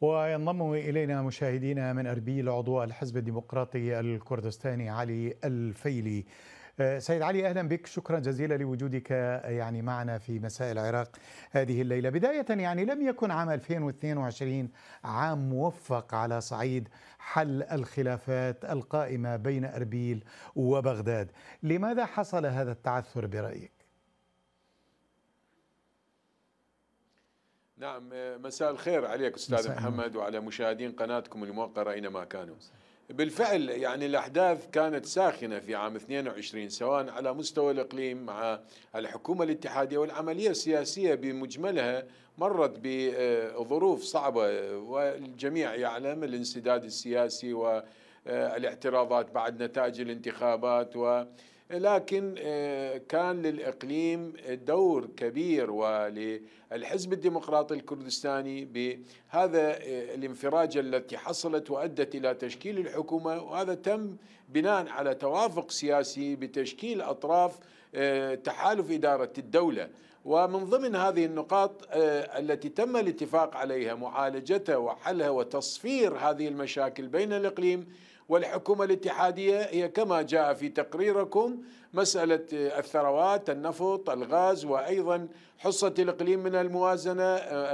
وينضم إلينا مشاهدينا من أربيل عضو الحزب الديمقراطي الكردستاني علي الفيلي آه، سيد علي أهلا بك شكرا جزيلا لوجودك آه، يعني معنا في مساء العراق هذه الليلة بداية يعني لم يكن عام 2022 عام موفق على صعيد حل الخلافات القائمة بين أربيل وبغداد لماذا حصل هذا التعثر برأيك؟ نعم آه، مساء الخير عليك استاذ محمد وعلى مشاهدين قناتكم الموقره اينما كانوا بالفعل يعني الاحداث كانت ساخنه في عام 22 سواء على مستوى الاقليم مع الحكومه الاتحاديه والعمليه السياسيه بمجملها مرت بظروف صعبه والجميع يعلم الانسداد السياسي والاعتراضات بعد نتائج الانتخابات و لكن آه، كان للإقليم دور كبير وللحزب الديمقراطي الكردستاني بهذا آه، الانفراجة التي حصلت وأدت إلى تشكيل الحكومة وهذا تم بناء على توافق سياسي بتشكيل أطراف آه، تحالف إدارة الدولة ومن ضمن هذه النقاط التي تم الاتفاق عليها معالجتها وحلها وتصفير هذه المشاكل بين الإقليم والحكومة الاتحادية هي كما جاء في تقريركم مسألة الثروات النفط الغاز وأيضا حصة الإقليم من الموازنة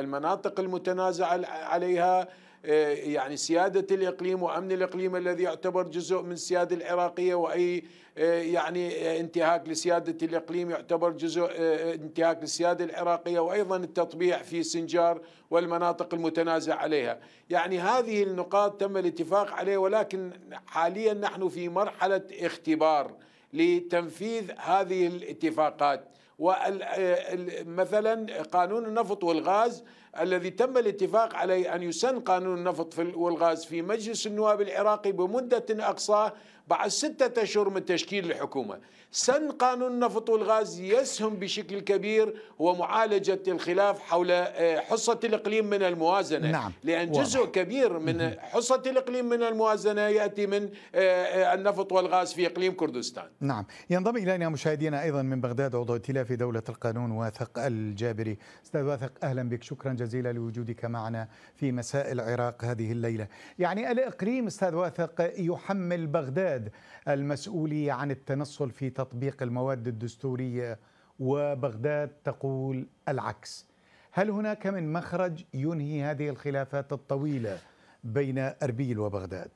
المناطق المتنازع عليها آه، يعني سيادة الإقليم وأمن الإقليم الذي يعتبر جزء من السيادة العراقية وأي آه، يعني آه، انتهاك لسيادة الإقليم يعتبر جزء انتهاك للسيادة العراقية وأيضا التطبيع في سنجار والمناطق المتنازع عليها يعني هذه النقاط تم الاتفاق عليه ولكن حاليا نحن في مرحلة اختبار لتنفيذ هذه الاتفاقات ومثلا قانون النفط والغاز الذي تم الاتفاق عليه أن يسن قانون النفط والغاز في مجلس النواب العراقي بمدة اقصى بعد ستة أشهر من تشكيل الحكومة سن قانون النفط والغاز يسهم بشكل كبير ومعالجة الخلاف حول آه، حصة الإقليم من الموازنة نعم. لأن جزء واضح. كبير من حصة الإقليم من الموازنة يأتي من آه، آه، النفط والغاز في إقليم كردستان نعم ينضم إلينا مشاهدينا أيضا من بغداد عضو ائتلاف دولة القانون واثق الجابري أستاذ واثق أهلا بك شكرا جزيلا جزيلا لوجودك معنا في مساء العراق هذه الليلة يعني الإقليم أستاذ واثق يحمل بغداد المسؤولية عن التنصل في تطبيق المواد الدستورية وبغداد تقول العكس هل هناك من مخرج ينهي هذه الخلافات الطويلة بين أربيل وبغداد؟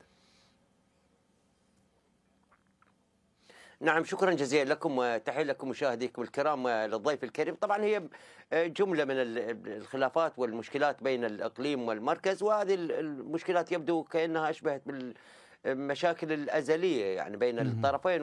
نعم شكرا جزيلا لكم وتحيه لكم مشاهديكم الكرام للضيف الكريم طبعا هي جمله من الخلافات والمشكلات بين الاقليم والمركز وهذه المشكلات يبدو كانها اشبهت بال مشاكل الأزلية يعني بين الطرفين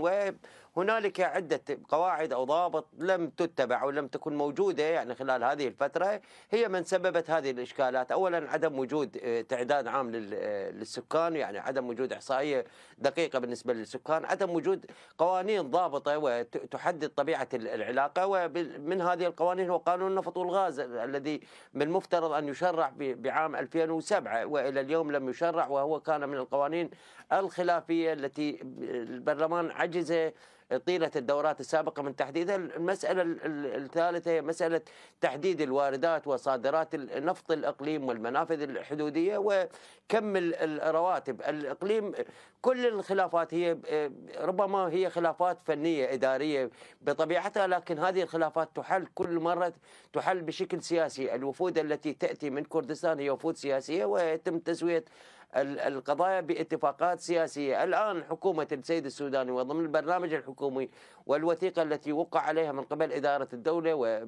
هنالك عدة قواعد أو ضوابط لم تتبع أو لم تكن موجودة يعني خلال هذه الفترة هي من سببت هذه الإشكالات أولا عدم وجود آه، تعداد عام آه، للسكان يعني عدم وجود إحصائية دقيقة بالنسبة للسكان عدم وجود قوانين ضابطة وتحدد طبيعة العلاقة ومن هذه القوانين هو قانون النفط والغاز الذي من المفترض أن يشرع بعام 2007 وإلى اليوم لم يشرع وهو كان من القوانين الخلافية التي البرلمان عجز طيله الدورات السابقه من تحديدها المساله الثالثه هي مساله تحديد الواردات وصادرات النفط الاقليم والمنافذ الحدوديه وكم الرواتب الاقليم كل الخلافات هي ربما هي خلافات فنيه اداريه بطبيعتها لكن هذه الخلافات تحل كل مره تحل بشكل سياسي الوفود التي تاتي من كردستان هي وفود سياسيه ويتم تسويه القضايا باتفاقات سياسية الآن حكومة السيد السوداني وضمن البرنامج الحكومي والوثيقة التي وقع عليها من قبل إدارة الدولة و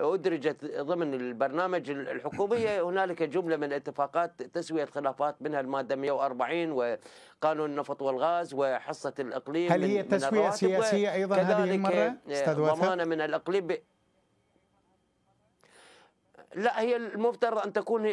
أدرجت ضمن البرنامج الحكومي هنالك جملة من اتفاقات تسوية خلافات منها المادة 140 وقانون النفط والغاز وحصة الإقليم هل هي تسوية سياسية أيضا هذه المرة؟ استاذ ضمانة من الإقليم لا هي المفترض ان تكون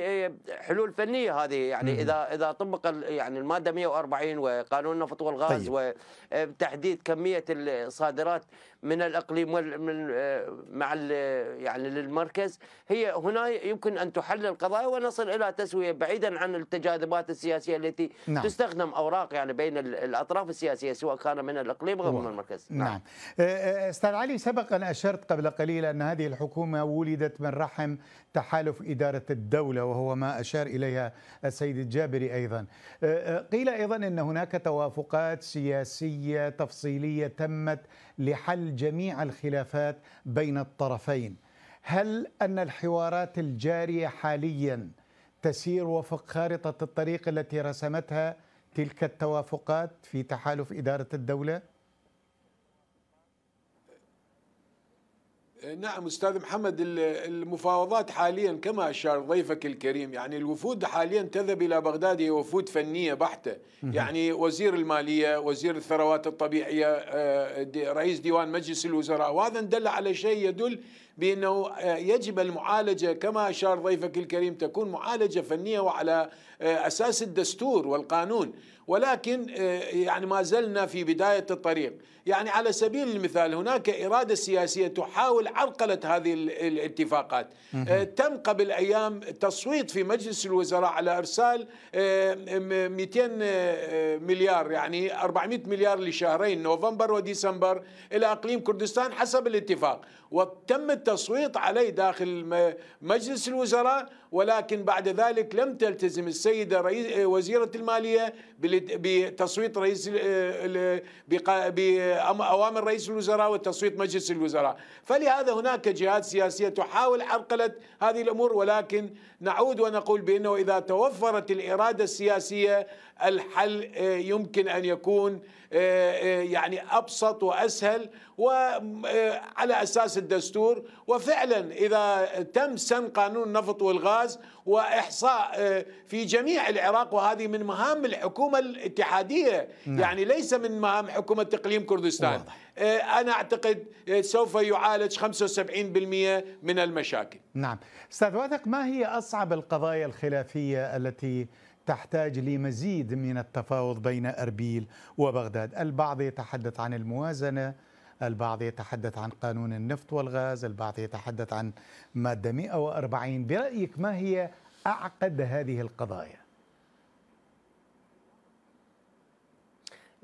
حلول فنيه هذه يعني مم. اذا اذا طبق يعني الماده 140 وقانون النفط والغاز طيب. وتحديد آه، كميه الصادرات من الاقليم من آه، مع يعني للمركز هي هنا يمكن ان تحل القضايا ونصل الى تسويه بعيدا عن التجاذبات السياسيه التي نعم. تستخدم اوراق يعني بين الاطراف السياسيه سواء كان من الاقليم او من المركز نعم, نعم. آه، استاذ علي سبق ان اشرت قبل قليل ان هذه الحكومه ولدت من رحم تحالف إدارة الدولة وهو ما أشار إليها السيد الجابري أيضا أه، أه، قيل أيضا أن هناك توافقات سياسية تفصيلية تمت لحل جميع الخلافات بين الطرفين هل أن الحوارات الجارية حاليا تسير وفق خارطة الطريق التي رسمتها تلك التوافقات في تحالف إدارة الدولة؟ نعم استاذ محمد المفاوضات حاليا كما اشار ضيفك الكريم يعني الوفود حاليا تذهب الى بغداد هي وفود فنيه بحته يعني وزير الماليه وزير الثروات الطبيعيه آه، رئيس ديوان مجلس الوزراء وهذا دل على شيء يدل بأنه آه، يجب المعالجة كما أشار ضيفك الكريم تكون معالجة فنية وعلى آه، أساس الدستور والقانون ولكن آه، يعني ما زلنا في بداية الطريق يعني على سبيل المثال هناك إرادة سياسية تحاول عرقلة هذه الاتفاقات تم قبل أيام تصويت في مجلس الوزراء على إرسال 200 مليار يعني 400 مليار لشهرين نوفمبر وديسمبر إلى أقليم كردستان حسب الاتفاق وتمت التصويت عليه داخل مجلس الوزراء ولكن بعد ذلك لم تلتزم السيدة رئيس آه، وزيرة المالية بتصويت رئيس آه، بأوامر رئيس الوزراء وتصويت مجلس الوزراء فلهذا هناك جهات سياسية تحاول عرقلة هذه الأمور ولكن نعود ونقول بأنه إذا توفرت الإرادة السياسية الحل آه، يمكن أن يكون يعني أبسط وأسهل وعلى أساس الدستور وفعلا إذا تم سن قانون النفط والغاز وإحصاء آه، في جميع العراق وهذه من مهام الحكومة الاتحادية نعم. يعني ليس من مهام حكومة تقليم كردستان واضح. آه، أنا أعتقد آه، سوف يعالج 75% من المشاكل نعم أستاذ واثق ما هي أصعب القضايا الخلافية التي تحتاج لمزيد من التفاوض بين اربيل وبغداد، البعض يتحدث عن الموازنه البعض يتحدث عن قانون النفط والغاز البعض يتحدث عن مادة 140 برأيك ما هي أعقد هذه القضايا؟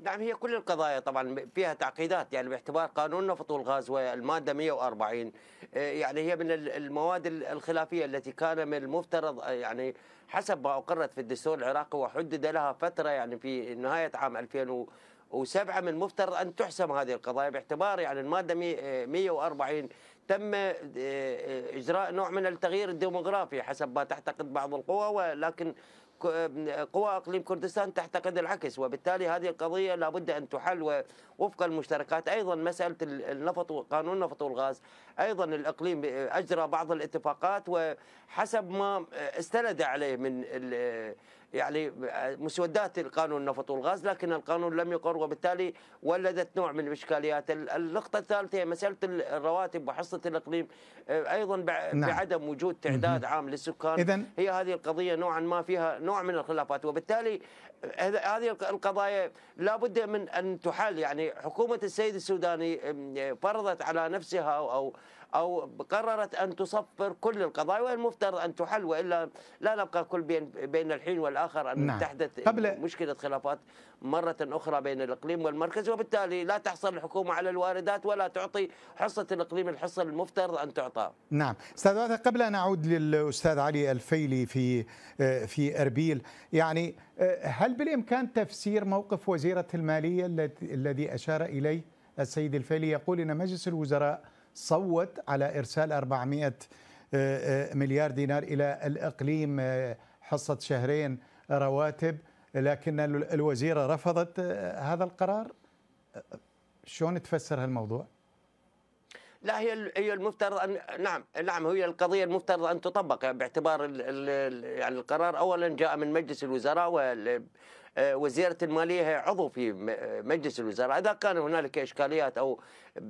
نعم هي كل القضايا طبعا فيها تعقيدات يعني باعتبار قانون النفط والغاز والمادة 140 آه، يعني هي من المواد الخلافية التي كان من المفترض آه، يعني حسب ما أقرت في الدستور العراقي وحدد لها فترة يعني في نهاية عام 2000 وسبعة من المفترض أن تحسم هذه القضايا باعتبار يعني المادة 140 آه، تم آه، آه، إجراء نوع من التغيير الديموغرافي حسب ما تعتقد بعض القوى ولكن قوى اقليم كردستان تعتقد العكس وبالتالي هذه القضيه لابد ان تحل وفق المشتركات ايضا مساله النفط وقانون النفط والغاز ايضا الاقليم اجرى بعض الاتفاقات وحسب ما استند عليه من يعني مسودات القانون النفط والغاز لكن القانون لم يقر وبالتالي ولدت نوع من الاشكاليات النقطه الثالثه هي مساله الرواتب وحصه الاقليم ايضا نعم. بعدم وجود تعداد عام للسكان هي هذه القضيه نوعا ما فيها نوع من الخلافات وبالتالي هذه القضايا لابد من ان تحل يعني حكومه السيد السوداني فرضت على نفسها او أو قررت أن تصفر كل القضايا والمفترض أن تحل وإلا لا نبقى كل بين بين الحين والآخر أن نعم. تحدث قبل مشكلة خلافات مرة أخرى بين الإقليم والمركز وبالتالي لا تحصل الحكومة على الواردات ولا تعطي حصة الإقليم الحصة المفترض أن تعطى نعم أستاذ قبل أن أعود للأستاذ علي الفيلي في آه، في أربيل يعني آه، هل بالإمكان تفسير موقف وزيرة المالية الذي أشار إليه السيد الفيلي يقول إن مجلس الوزراء صوت على إرسال 400 آه، آه، مليار دينار إلى الإقليم آه، حصة شهرين رواتب لكن الوزيرة رفضت هذا القرار شلون تفسر هالموضوع؟ لا هي هي المفترض ان نعم نعم هي القضيه المفترض ان تطبق باعتبار يعني القرار اولا جاء من مجلس الوزراء وزيره الماليه هي عضو في مجلس الوزراء، اذا كان هنالك اشكاليات او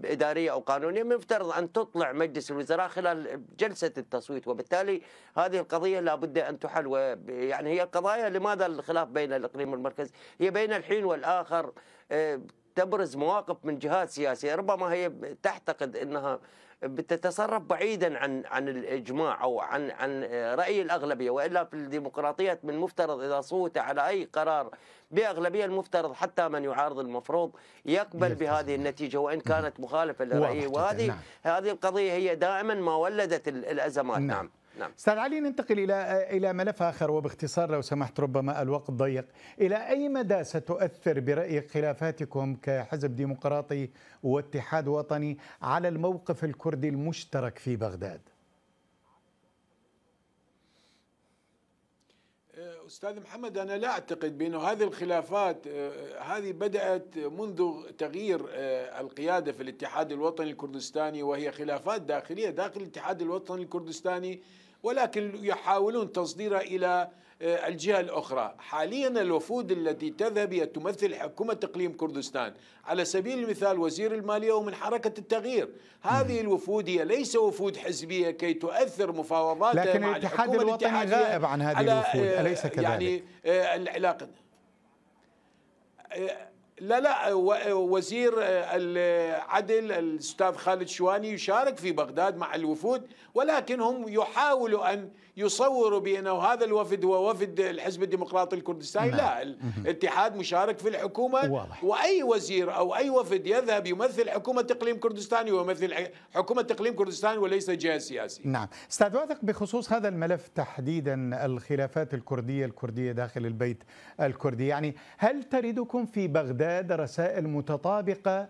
اداريه او قانونيه من المفترض ان تطلع مجلس الوزراء خلال جلسه التصويت، وبالتالي هذه القضيه لابد ان تحل يعني هي قضايا لماذا الخلاف بين الاقليم والمركز؟ هي بين الحين والاخر آه، تبرز مواقف من جهات سياسيه ربما هي تعتقد انها بتتصرف بعيدا عن عن الاجماع او عن عن راي الاغلبيه والا في الديمقراطيات من المفترض اذا صوت على اي قرار باغلبيه المفترض حتى من يعارض المفروض يقبل بهذه النتيجه وان كانت مخالفه لرايه وهذه نعم. هذه القضيه هي دائما ما ولدت الازمات نعم. نعم. نعم. استاذ علي ننتقل الى الى ملف اخر وباختصار لو سمحت ربما الوقت ضيق الى اي مدى ستؤثر برايك خلافاتكم كحزب ديمقراطي واتحاد وطني على الموقف الكردي المشترك في بغداد استاذ محمد انا لا اعتقد بانه هذه الخلافات آه، آه، هذه بدات منذ تغيير آه، القياده في الاتحاد الوطني الكردستاني وهي خلافات داخليه داخل الاتحاد الوطني الكردستاني ولكن يحاولون تصديرها الى آه، الجهة الأخرى حاليا الوفود التي تذهب هي تمثل حكومة إقليم كردستان على سبيل المثال وزير المالية ومن حركة التغيير هذه الوفود هي ليس وفود حزبية كي تؤثر مفاوضات لكن مع الاتحاد الوطني غائب عن هذه الوفود آه، أليس كذلك؟ يعني آه، العلاقة لا لا وزير العدل الاستاذ خالد شواني يشارك في بغداد مع الوفود ولكن هم يحاولوا ان يصوروا بانه هذا الوفد هو وفد الحزب الديمقراطي الكردستاني نعم. لا الاتحاد مشارك في الحكومه واضح. واي وزير او اي وفد يذهب يمثل حكومه اقليم كردستان ويمثل حكومه اقليم كردستان وليس جهه سياسيه نعم استاذ واثق بخصوص هذا الملف تحديدا الخلافات الكرديه الكرديه داخل البيت الكردي يعني هل تردكم في بغداد تعداد رسائل متطابقه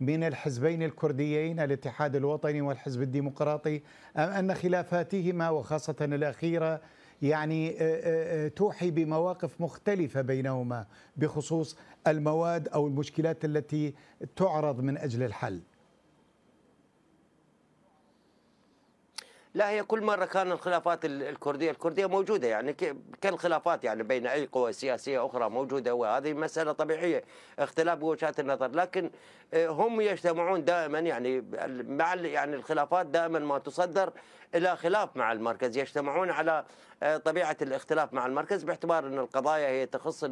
من الحزبين الكرديين الاتحاد الوطني والحزب الديمقراطي ام ان خلافاتهما وخاصه الاخيره يعني آه، آه، آه، توحي بمواقف مختلفه بينهما بخصوص المواد او المشكلات التي تعرض من اجل الحل لا هي كل مره كان الخلافات الكرديه الكرديه موجوده يعني كالخلافات يعني بين اي قوى سياسيه اخرى موجوده وهذه مساله طبيعيه اختلاف وجهات النظر لكن آه، هم يجتمعون دائما يعني مع يعني الخلافات دائما ما تصدر الى خلاف مع المركز يجتمعون على آه، طبيعه الاختلاف مع المركز باعتبار ان القضايا هي تخص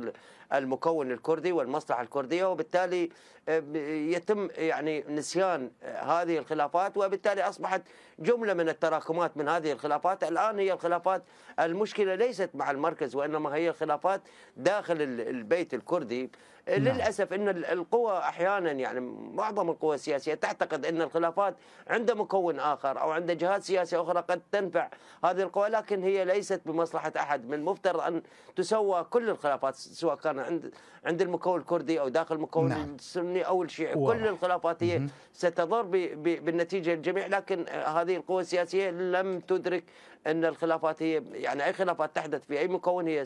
المكون الكردي والمصلحه الكرديه وبالتالي آه، يتم يعني نسيان آه، هذه الخلافات وبالتالي اصبحت جمله من التراكمات من هذه الخلافات الان هي الخلافات المشكله ليست مع المركز وانما هي الخلافات داخل البيت الكردي نعم. للاسف ان القوى احيانا يعني معظم القوى السياسيه تعتقد ان الخلافات عند مكون اخر او عند جهات سياسيه اخرى قد تنفع هذه القوى لكن هي ليست بمصلحه احد من المفترض ان تسوى كل الخلافات سواء كان عند عند المكون الكردي او داخل المكون نعم. السني او الشيعي كل الخلافات هي ستضر بالنتيجه للجميع لكن هذه القوى السياسيه لم تدرك ان الخلافات هي يعني اي خلافات تحدث في اي مكون هي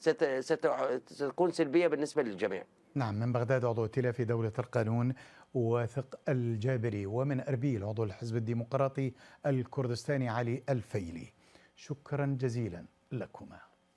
ستكون سلبية بالنسبة للجميع نعم من بغداد عضو ائتلاف في دولة القانون وثق الجابري ومن أربيل عضو الحزب الديمقراطي الكردستاني علي الفيلي شكرا جزيلا لكما